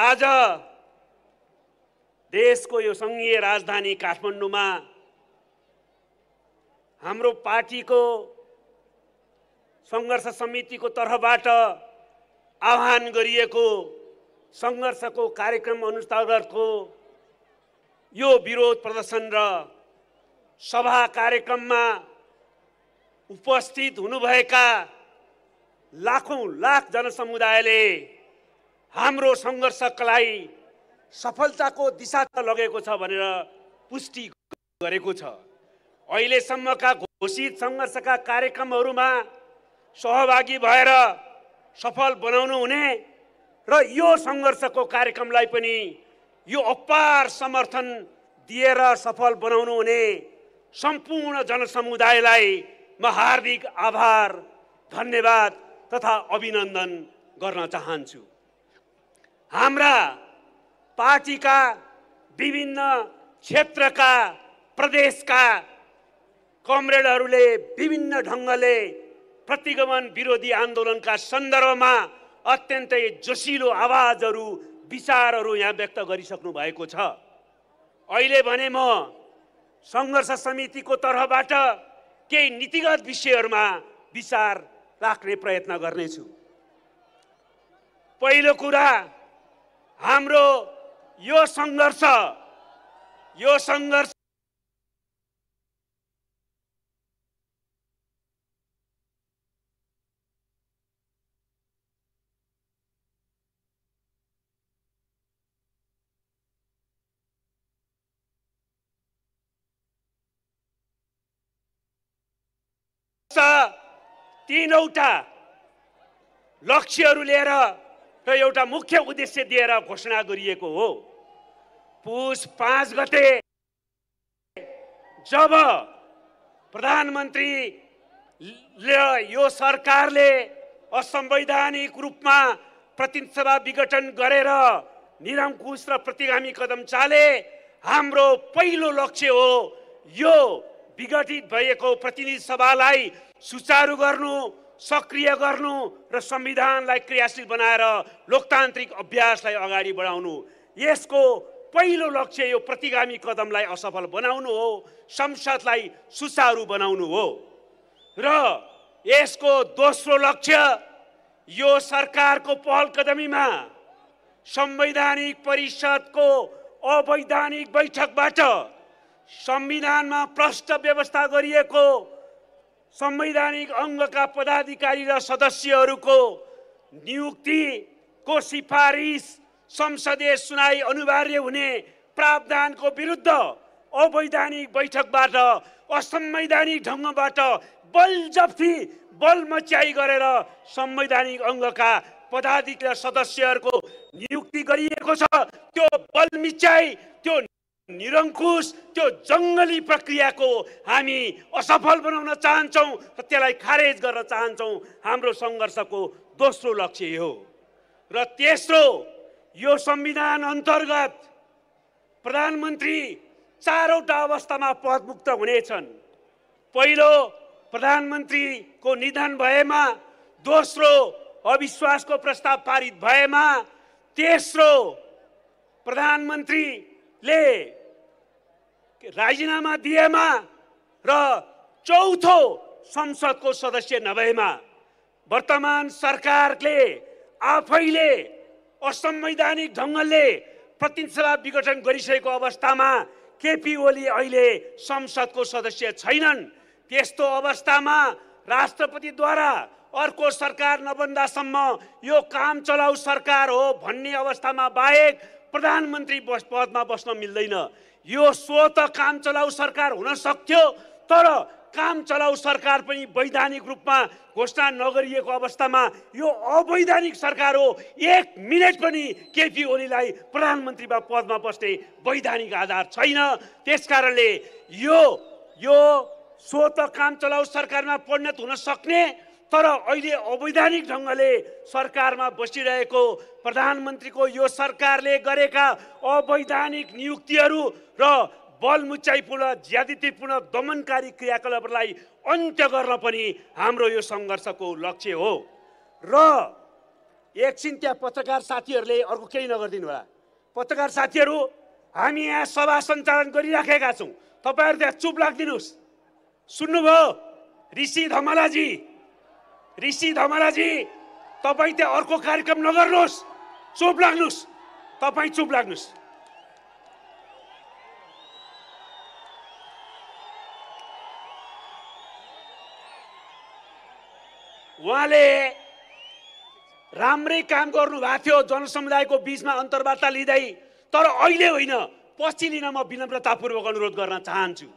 आज देशको यो सङ्घीय राजधानी काठमाडौँमा हाम्रो पार्टीको सङ्घर्ष समितिको तर्फबाट आह्वान गरिएको सङ्घर्षको कार्यक्रम अनुसारको यो विरोध प्रदर्शन र सभा कार्यक्रममा उपस्थित हुनुभएका लाखौँ लाख जनसमुदायले हाम्रो सङ्घर्षलाई सफलताको दिशा त लगेको छ भनेर पुष्टि गरेको छ अहिलेसम्मका घोषित सङ्घर्षका कार्यक्रमहरूमा सहभागी भएर सफल बनाउनु हुने र यो सङ्घर्षको कार्यक्रमलाई पनि यो अपार समर्थन दिएर सफल बनाउनु हुने सम्पूर्ण जनसमुदायलाई म हार्दिक आभार धन्यवाद तथा अभिनन्दन गर्न चाहन्छु हाम्रा पार्टीका विभिन्न क्षेत्रका प्रदेशका कमरेडहरूले विभिन्न ढङ्गले प्रतिगमन विरोधी आन्दोलनका सन्दर्भमा अत्यन्तै जोसिलो आवाजहरू विचारहरू यहाँ व्यक्त गरिसक्नु भएको छ अहिले भने म सङ्घर्ष समितिको तर्फबाट केही नीतिगत विषयहरूमा विचार राख्ने प्रयत्न गर्नेछु पहिलो कुरा हाम्रो यो सङ्घर्ष यो सङ्घर्ष तिनवटा लक्ष्यहरू लिएर र एउटा मुख्य उद्देश्य दिएर घोषणा गरिएको हो पुष पाँच गते जब प्रधानमन्त्रीले यो सरकारले असंवैधानिक रूपमा प्रतिनिधिसभा विघटन गरेर निरङ्कुश र प्रतिगामी कदम चाले हाम्रो पहिलो लक्ष्य हो यो विघटित भएको प्रतिनिधि सभालाई सुचारू गर्नु सक्रिय गर्नु र संविधानलाई क्रियाशील बनाएर लोकतान्त्रिक अभ्यासलाई अगाडि बढाउनु यसको पहिलो लक्ष्य यो प्रतिगामी कदमलाई असफल बनाउनु हो संसदलाई सुचारू बनाउनु हो र यसको दोस्रो लक्ष्य यो सरकारको पहल कदमीमा संवैधानिक परिषदको अवैधानिक बैठकबाट संविधानमा प्रष्ट व्यवस्था गरिएको संवैधानिक अङ्गका पदाधिकारी र सदस्यहरूको नियुक्तिको सिफारिस संसदीय सुनाइ अनिवार्य हुने प्रावधानको विरुद्ध अवैधानिक बैठकबाट असंवैधानिक ढङ्गबाट बलजप्ती बल मच्याइ गरेर संवैधानिक अङ्गका पदाधिकारी सदस्यहरूको नियुक्ति गरिएको छ त्यो बल मिच्याइ त्यो निरङ्कुश त्यो जङ्गली प्रक्रियाको हामी असफल बनाउन चाहन्छौँ र त्यसलाई खारेज गर्न चाहन्छौँ हाम्रो सङ्घर्षको दोस्रो लक्ष्य हो र तेस्रो यो संविधान अन्तर्गत प्रधानमन्त्री चारवटा अवस्थामा पदमुक्त हुनेछन् पहिलो प्रधानमन्त्रीको निधन भएमा दोस्रो अविश्वासको प्रस्ताव पारित भएमा तेस्रो प्रधानमन्त्री ले राजीनामा दिएमा र चौथो संसदको सदस्य नभएमा वर्तमान सरकारले आफैले असंवैधानिक ढङ्गले प्रतिनिधिसभा विघटन गरिसकेको अवस्थामा केपी ओली अहिले संसदको सदस्य छैनन् त्यस्तो अवस्थामा राष्ट्रपतिद्वारा अर्को सरकार नबन्दासम्म यो काम चलाउ सरकार हो भन्ने अवस्थामा बाहेक प्रधानमन्त्री बस पदमा बस्न मिल्दैन यो स्वत काम चलाउ सरकार हुन सक्थ्यो तर काम चलाउ सरकार पनि वैधानिक रूपमा घोषणा नगरिएको अवस्थामा यो अवैधानिक सरकार हो एक मिनट पनि केपी ओलीलाई प्रधानमन्त्रीमा पदमा बस्ने वैधानिक आधार छैन त्यसकारणले यो यो स्वत काम चलाउ सरकारमा परिणत हुन सक्ने तर अहिले अवैधानिक ढङ्गले सरकारमा बसिरहेको प्रधानमन्त्रीको यो सरकारले गरेका अवैधानिक नियुक्तिहरू र बलमुचाइपूर्ण ज्यादतीपूर्ण दमनकारी क्रियाकलापहरूलाई अन्त्य गर्न पनि हाम्रो यो सङ्घर्षको लक्ष्य हो र एकछिन त्यहाँ पत्रकार साथीहरूले अर्को केही नगरिदिनु होला पत्रकार साथीहरू हामी यहाँ सभा सञ्चालन गरिराखेका छौँ तपाईँहरू त्यहाँ चुप लाग्दिनुहोस् सुन्नुभयो ऋषि धमलाजी ऋषि धमलाजी तपाईँ त्यहाँ अर्को कार्यक्रम नगर्नुहोस् चुप लाग्नुहोस् तपाईँ चुप लाग्नुहोस् उहाँले राम्रै काम गर्नुभएको थियो जनसमुदायको बिचमा अन्तर्वार्ता लिँदै तर अहिले होइन पछि लिन म विनम्रतापूर्वक अनुरोध गर्न चाहन्छु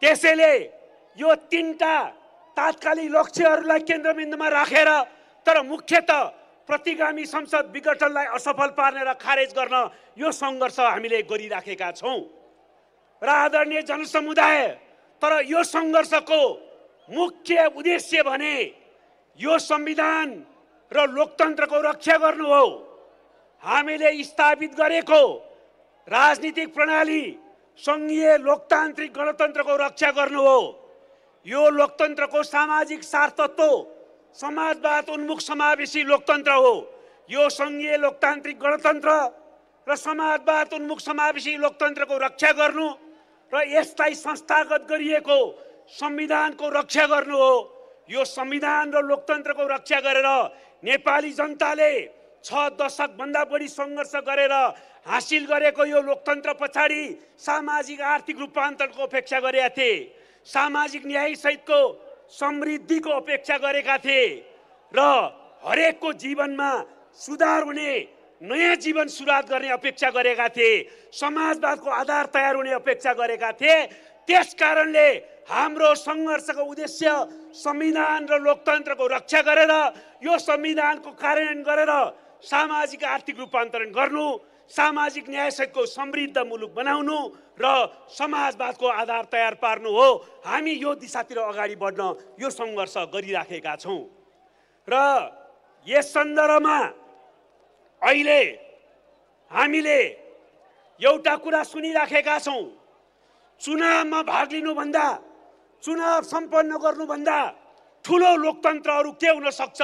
त्यसैले यो तिनवटा तात्कालिक लक्ष्यहरूलाई केन्द्रबिन्दुमा राखेर रा, तर मुख्यत प्रतिगामी संसद विघटनलाई असफल पार्ने र खारेज गर्न यो सङ्घर्ष हामीले गरिराखेका छौँ र आदरणीय जनसमुदाय तर यो सङ्घर्षको मुख्य उद्देश्य भने यो संविधान र लोकतन्त्रको रक्षा गर्नु हो हामीले स्थापित गरेको राजनीतिक प्रणाली सङ्घीय लोकतान्त्रिक गणतन्त्रको रक्षा गर्नु हो यो लोकतन्त्रको सामाजिक सार्थत्व समाजवाद उन्मुख समावेशी लोकतन्त्र हो यो सङ्घीय लोकतान्त्रिक गणतन्त्र र समाजवाद उन्मुख समावेशी लोकतन्त्रको रक्षा गर्नु र यसलाई संस्थागत गरिएको संविधानको रक्षा गर्नु हो यो संविधान र लोकतन्त्रको रक्षा गरेर नेपाली जनताले छ दशकभन्दा बढी सङ्घर्ष गरेर हासिल गरेको यो लोकतन्त्र पछाडि सामाजिक आर्थिक रूपान्तरणको अपेक्षा गरेका थिए सामाजिक न्यायसहितको समृद्धिको अपेक्षा गरेका थिए र हरेकको जीवनमा सुधार हुने नयाँ जीवन सुरुवात गर्ने अपेक्षा गरेका थिए समाजवादको आधार तयार हुने अपेक्षा गरेका थिए त्यस कारणले हाम्रो सङ्घर्षको उद्देश्य संविधान र लोकतन्त्रको रक्षा गरेर यो संविधानको कार्यान्वयन गरेर सामाजिक आर्थिक रूपान्तरण गर्नु सामाजिक न्यायसहितको समृद्ध मुलुक बनाउनु र समाजवादको आधार तयार पार्नु हो हामी यो दिशातिर अगाडि बढ्न यो सङ्घर्ष गरिराखेका छौँ र यस सन्दर्भमा अहिले हामीले एउटा कुरा सुनिराखेका छौँ चुनावमा भाग लिनुभन्दा चुनाव सम्पन्न गर्नुभन्दा ठुलो लोकतन्त्रहरू के के हुनसक्छ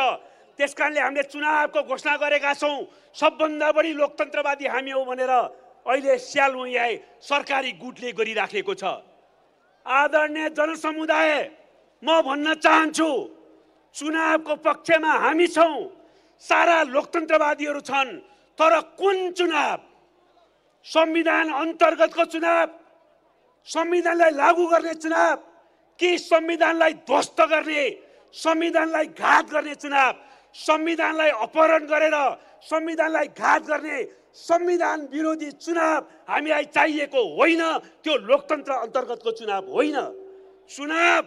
त्यस कारणले हामीले चुनावको घोषणा गरेका छौँ सबभन्दा बढी लोकतन्त्रवादी हामी हो भनेर अहिले स्यालुयाई सरकारी गुटले गरिराखेको छ आदरणीय जनसमुदाय म भन्न चाहन्छु चुनावको पक्षमा हामी छौँ सारा लोकतन्त्रवादीहरू छन् तर कुन चुनाव संविधान अन्तर्गतको चुनाव संविधानलाई लागू गर्ने चुनाव कि संविधानलाई ध्वस्त गर्ने संविधानलाई घात गर्ने चुनाव संविधानलाई अपहरण गरेर संविधानलाई घात गर्ने संविधान विरोधी चुनाव हामीलाई चाहिएको होइन त्यो लोकतन्त्र अन्तर्गतको चुनाव होइन चुनाव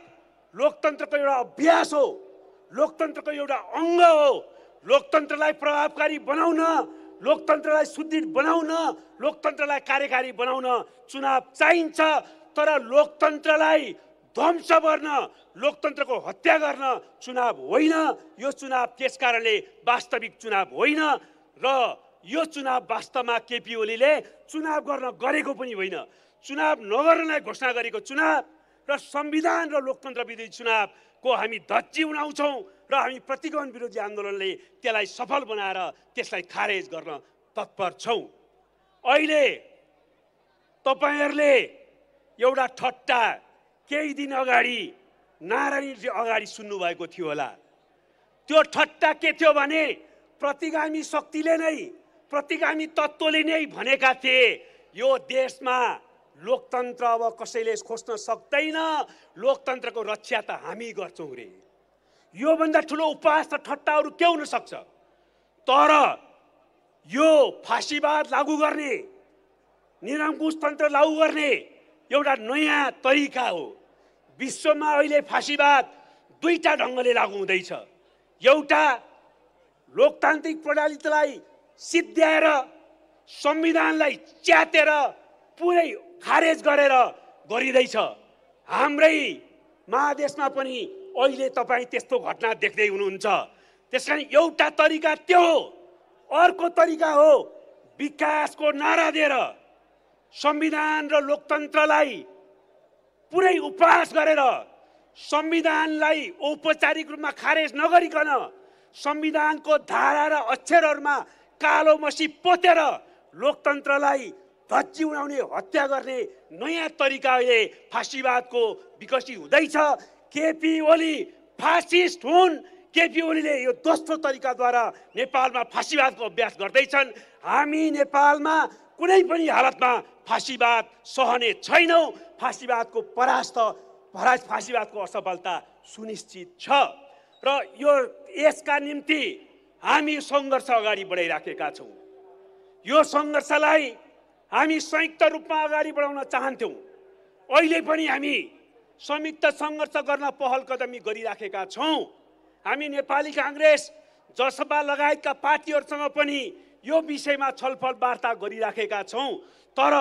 लोकतन्त्रको एउटा अभ्यास हो लोकतन्त्रको एउटा अङ्ग हो लोकतन्त्रलाई प्रभावकारी बनाउन लोकतन्त्रलाई सुदृढ बनाउन लोकतन्त्रलाई कार्यकारी बनाउन चुनाव चाहिन्छ तर लोकतन्त्रलाई ध्वंस गर्न लोकतन्त्रको हत्या गर्न चुनाव होइन यो चुनाव त्यसकारणले वास्तविक चुनाव होइन र यो चुनाव वास्तवमा केपी ओलीले चुनाव गर्न गरेको पनि होइन चुनाव नगर्नलाई घोषणा गरेको चुनाव र संविधान र लोकतन्त्र विरोधी चुनावको हामी धच्ची उनाउँछौँ र हामी प्रतिगमन विरोधी आन्दोलनले त्यसलाई सफल बनाएर त्यसलाई खारेज गर्न तत्पर छौँ अहिले तपाईँहरूले एउटा ठट्टा केही दिन अगाडि नारायणजी अगाडि सुन्नुभएको थियो होला त्यो ठट्टा के थियो भने प्रतिगामी शक्तिले नै प्रतिगामी तत्त्वले नै भनेका थिए यो देशमा लोकतन्त्र अब कसैले खोज्न सक्दैन लोकतन्त्रको रक्षा त हामी गर्छौँ रे योभन्दा ठुलो उपवास र ठट्टाहरू के हुनसक्छ तर यो फाँसीवाद लागू गर्ने निरङ्कुश तन्त्र लागू गर्ने एउटा नयाँ तरिका हो विश्वमा अहिले फाँसीवाद दुईवटा ढङ्गले लागू हुँदैछ एउटा लोकतान्त्रिक प्रणालीलाई सिद्ध्याएर संविधानलाई च्यातेर पुरै खारेज गरेर गरिँदैछ हाम्रै महादेशमा पनि अहिले तपाईँ त्यस्तो घटना देख्दै हुनुहुन्छ त्यस कारण एउटा तरिका त्यो हो अर्को तरिका हो विकासको नारा दिएर संविधान र लोकतन्त्रलाई पुरै उपहास गरेर संविधानलाई औपचारिक रूपमा खारेज नगरिकन संविधानको धारा र अक्षरहरूमा कालो मसी पोतेर लोकतन्त्रलाई धज्जी उडाउने हत्या गर्ने नयाँ तरिकाले फाँसीवादको विकसित हुँदैछ केपी ओली फासिस्ट हुन् केपी ओलीले यो दोस्रो तरिकाद्वारा नेपालमा फाँसीवादको अभ्यास गर्दैछन् हामी नेपालमा कुनै पनि हालतमा फाँसीवाद सहने छैनौँ फाँसीवादको परास्त परा फाँसीवादको असफलता सुनिश्चित छ र यो यसका निम्ति हामी सङ्घर्ष अगाडि बढाइराखेका छौँ यो सङ्घर्षलाई हामी संयुक्त रूपमा अगाडि बढाउन चाहन्थ्यौँ अहिले पनि हामी संयुक्त सङ्घर्ष गर्न पहल कदमी गरिराखेका छौँ हामी नेपाली काङ्ग्रेस जसपा लगायतका पार्टीहरूसँग पनि यो विषयमा छलफल वार्ता गरिराखेका छौँ तर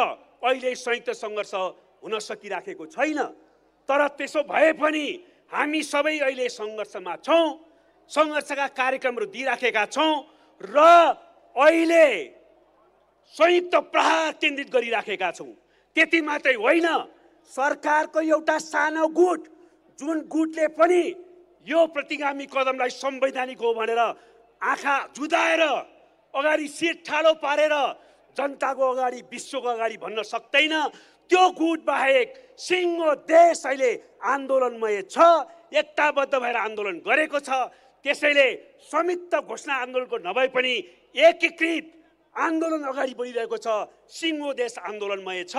अहिले संयुक्त सङ्घर्ष हुन सकिराखेको छैन तर त्यसो भए पनि हामी सबै अहिले सङ्घर्षमा छौँ सङ्घर्षका कार्यक्रमहरू दिइराखेका छौँ र अहिले संयुक्त प्रहार केन्द्रित गरिराखेका छौँ त्यति मात्रै होइन सरकारको एउटा सानो गुट जुन गुटले पनि यो प्रतिगामी कदमलाई संवैधानिक हो भनेर आँखा जुदाएर अगाडि सिट ठाडो पारेर जनताको अगाडि विश्वको अगाडि भन्न सक्दैन त्यो गुट बाहेक सिङ्गो देश अहिले आन्दोलनमय छ एकताबद्ध भएर आन्दोलन गरेको छ त्यसैले संयुक्त घोषणा आन्दोलनको नभए पनि एकीकृत आन्दोलन अगाडि बढिरहेको छ सिङ्गो देश आन्दोलनमय छ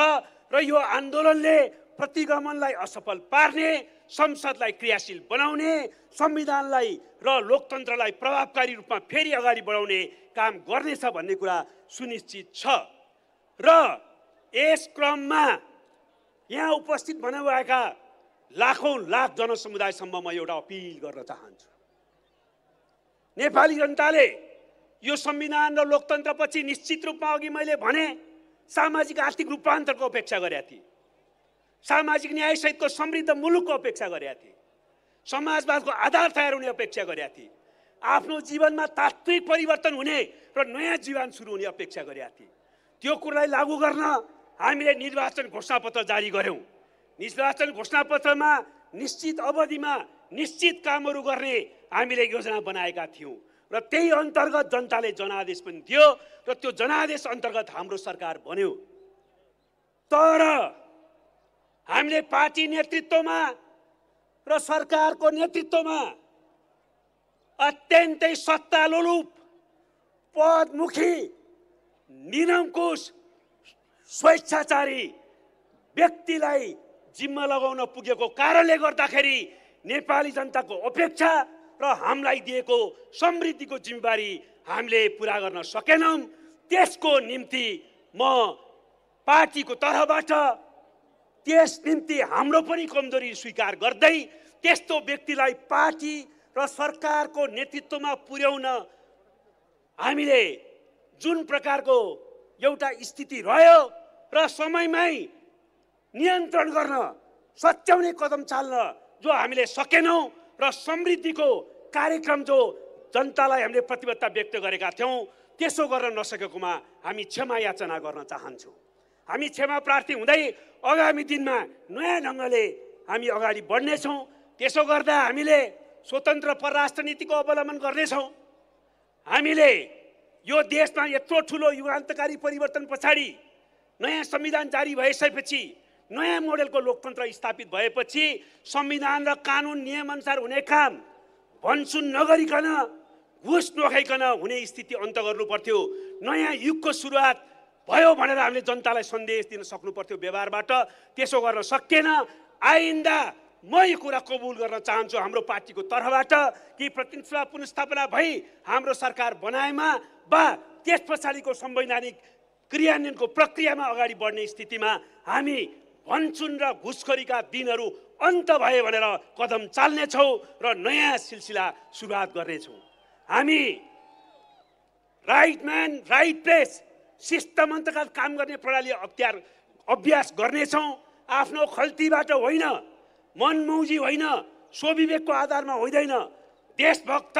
र यो आन्दोलनले प्रतिगमनलाई असफल पार्ने संसदलाई क्रियाशील बनाउने संविधानलाई र लोकतन्त्रलाई प्रभावकारी रूपमा फेरि अगाडि बढाउने काम गर्नेछ भन्ने कुरा सुनिश्चित छ र यस क्रममा यहाँ उपस्थित भएका लाखौँ लाख जनसमुदायसम्म म एउटा अपिल गर्न चाहन्छु नेपाली जनताले यो संविधान र लोकतन्त्रपछि निश्चित रूपमा अघि मैले भने सामाजिक आर्थिक रूपान्तरको अपेक्षा गरेका थिएँ सामाजिक न्यायसहितको समृद्ध मुलुकको अपेक्षा गरेका थिए समाजवादको आधार तयार हुने अपेक्षा गरेका थिए आफ्नो जीवनमा तात्विक परिवर्तन हुने र नयाँ जीवन सुरु हुने अपेक्षा गरेका थिए त्यो कुरालाई लागू गर्न हामीले निर्वाचन घोषणापत्र जारी गऱ्यौँ निर्वाचन घोषणापत्रमा निश्चित अवधिमा निश्चित कामहरू गर्ने हामीले योजना बनाएका थियौँ र त्यही अन्तर्गत जनताले जनादेश पनि दियो र त्यो जनादेश अन्तर्गत हाम्रो सरकार बन्यो तर हामीले पार्टी नेतृत्वमा र सरकारको नेतृत्वमा अत्यन्तै सत्तालोलुप पदमुखी निरङ्कुश स्वेच्छाचारी व्यक्तिलाई जिम्मा लगाउन पुगेको कारणले गर्दाखेरि नेपाली जनताको अपेक्षा र हामीलाई दिएको समृद्धिको जिम्मेवारी हामीले पुरा गर्न सकेनौँ त्यसको निम्ति म पार्टीको तर्फबाट त्यस निम्ति हाम्रो पनि कमजोरी स्वीकार गर्दै त्यस्तो व्यक्तिलाई पार्टी र सरकारको नेतृत्वमा पुर्याउन हामीले जुन प्रकारको एउटा स्थिति रह्यो र समयमै नियन्त्रण गर्न सच्याउने कदम चाल्न जो हामीले सकेनौँ र समृद्धिको कार्यक्रम जो जनतालाई हामीले प्रतिबद्धता व्यक्त गरेका थियौँ त्यसो गर्न नसकेकोमा हामी क्षमा याचना गर्न चाहन्छौँ हामी क्षमा प्रार्थी हुँदै आगामी दिनमा नयाँ ढङ्गले हामी अगाडि बढ्नेछौँ त्यसो गर्दा हामीले स्वतन्त्र परराष्ट्र नीतिको अवलम्बन गर्नेछौँ हामीले यो देशमा यत्रो ठुलो युगान्तकारी परिवर्तन पछाडि नयाँ संविधान जारी भइसकेपछि नयाँ मोडेलको लोकतन्त्र स्थापित भएपछि संविधान र कानुन नियमअनुसार हुने काम भन्सुन नगरिकन घुस नखाइकन हुने स्थिति अन्त गर्नु पर्थ्यो नयाँ युगको सुरुवात भयो भनेर हामीले जनतालाई सन्देश दिन सक्नु पर्थ्यो व्यवहारबाट त्यसो गर्न सकिएन आइन्दा म यो कुरा कबुल गर्न चाहन्छु हाम्रो पार्टीको तर्फबाट कि प्रतिनिधित्व पुनस्थापना भई हाम्रो सरकार बनाएमा वा त्यस पछाडिको संवैधानिक क्रियान्वयनको प्रक्रियामा अगाडि बढ्ने स्थितिमा हामी भन्चुन र घुसखोरीका दिनहरू अन्त भए भनेर कदम चाल्नेछौँ र नयाँ सिलसिला सुरुवात गर्नेछौँ हामी right man right place system अन्तर्गत काम गर्ने प्रणाली अख्तियार अभ्यास गर्नेछौँ आफ्नो खल्तीबाट होइन मनमौजी होइन स्वविवेकको आधारमा हुँदैन देशभक्त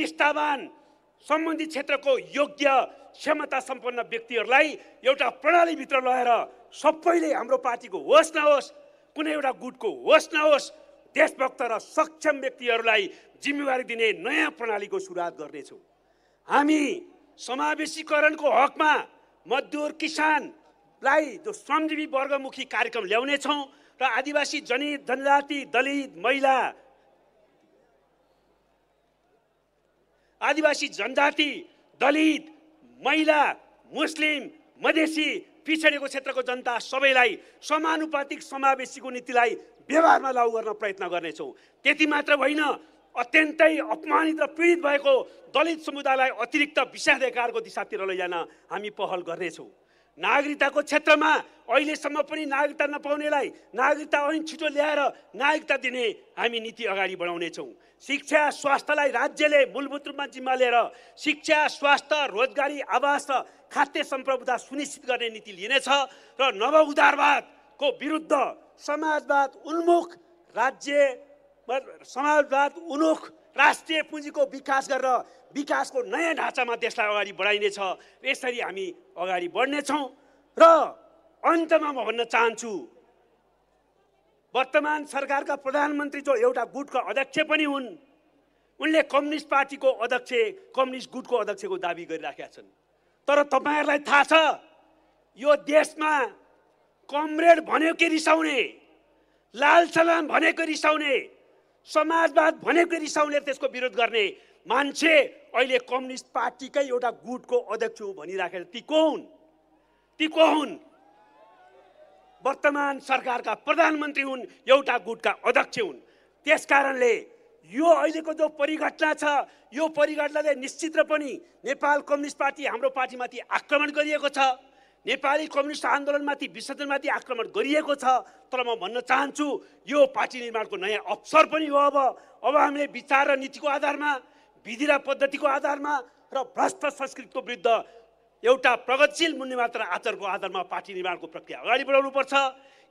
निष्ठावान सम्बन्धित क्षेत्रको योग्य क्षमता सम्पन्न व्यक्तिहरूलाई एउटा प्रणालीभित्र लगाएर सबैले हाम्रो पार्टीको होस् नहोस् कुनै एउटा गुटको होस् नहोस् देशभक्त र सक्षम व्यक्तिहरूलाई जिम्मेवारी दिने नयाँ प्रणालीको सुरुवात गर्नेछौँ हामी समावेशीकरणको हकमा मजदुर किसानलाई जो श्रमजीवी वर्गमुखी कार्यक्रम ल्याउनेछौँ र आदिवासी जन जनजाति दलित महिला आदिवासी जनजाति दलित महिला मुस्लिम मधेसी पिछडेको क्षेत्रको जनता सबैलाई समानुपातिक समावेशीको नीतिलाई व्यवहारमा लागु गर्न प्रयत्न गर्नेछौँ त्यति मात्र होइन अत्यन्तै अपमानित र पीडित भएको दलित समुदायलाई अतिरिक्त विशेषाधिकारको दिशातिर लैजान हामी पहल गर्नेछौँ नागरिकताको क्षेत्रमा अहिलेसम्म पनि नागरिकता नपाउनेलाई नागरिकता ऐन छिटो ल्याएर नागरिकता दिने हामी नीति अगाडि बढाउनेछौँ शिक्षा स्वास्थ्यलाई राज्यले मूलभूत रूपमा जिम्मा लिएर शिक्षा स्वास्थ्य रोजगारी आवास र खाद्य सम्प्रभुता सुनिश्चित गर्ने नीति लिनेछ र नव उदारवादको विरुद्ध समाजवाद उन्मुख राज्य समाजवाद उन्मुख राष्ट्रिय पुँजीको विकास गरेर विकासको नयाँ ढाँचामा देशलाई अगाडि बढाइनेछ यसरी हामी अगाडि बढ्नेछौँ र अन्तमा म भन्न चाहन्छु वर्तमान सरकारका प्रधानमन्त्री जो एउटा गुटका अध्यक्ष पनि हुन् उनले कम्युनिस्ट पार्टीको अध्यक्ष कम्युनिस्ट गुटको अध्यक्षको दावी गरिराखेका छन् तर तपाईँहरूलाई थाहा छ यो देशमा कमरेड भनेको रिसाउने सलाम भनेको रिसाउने समाजवाद भनेको रिसाउने त्यसको विरोध गर्ने मान्छे अहिले कम्युनिस्ट पार्टीकै एउटा गुटको अध्यक्ष हो भनिराखेर ती को हुन् ती को हुन् वर्तमान सरकारका प्रधानमन्त्री हुन् एउटा गुटका अध्यक्ष हुन् त्यसकारणले यो अहिलेको जो परिघटना छ यो परिघटनाले निश्चित र पनि नेपाल कम्युनिस्ट पार्टी हाम्रो पार्टीमाथि आक्रमण गरिएको छ नेपाली कम्युनिस्ट आन्दोलनमाथि विसर्जनमाथि आक्रमण गरिएको छ तर म भन्न चाहन्छु यो पार्टी निर्माणको नयाँ अवसर पनि हो अब अब हामीले विचार र नीतिको आधारमा विधि र पद्धतिको आधारमा र भ्रष्ट संस्कृतिको विरुद्ध एउटा प्रगतिशील मूल्यमात्र आचारको आधारमा पार्टी निर्माणको प्रक्रिया अगाडि बढाउनुपर्छ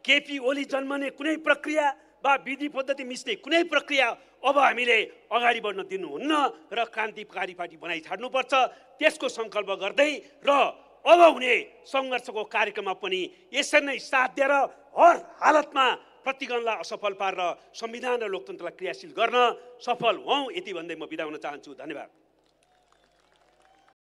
केपी ओली जन्मने कुनै प्रक्रिया वा विधि पद्धति मिस्ने कुनै प्रक्रिया अब हामीले अगाडि बढ्न दिनुहुन्न र क्रान्तिकारी पार्टी बनाइ छाड्नुपर्छ त्यसको सङ्कल्प गर्दै र अब हुने सङ्घर्षको कार्यक्रममा पनि यसरी नै साथ दिएर हर हालतमा प्रतिगणलाई असफल पारेर संविधान र लोकतन्त्रलाई क्रियाशील गर्न सफल हौँ यति भन्दै म बिदा हुन चाहन्छु धन्यवाद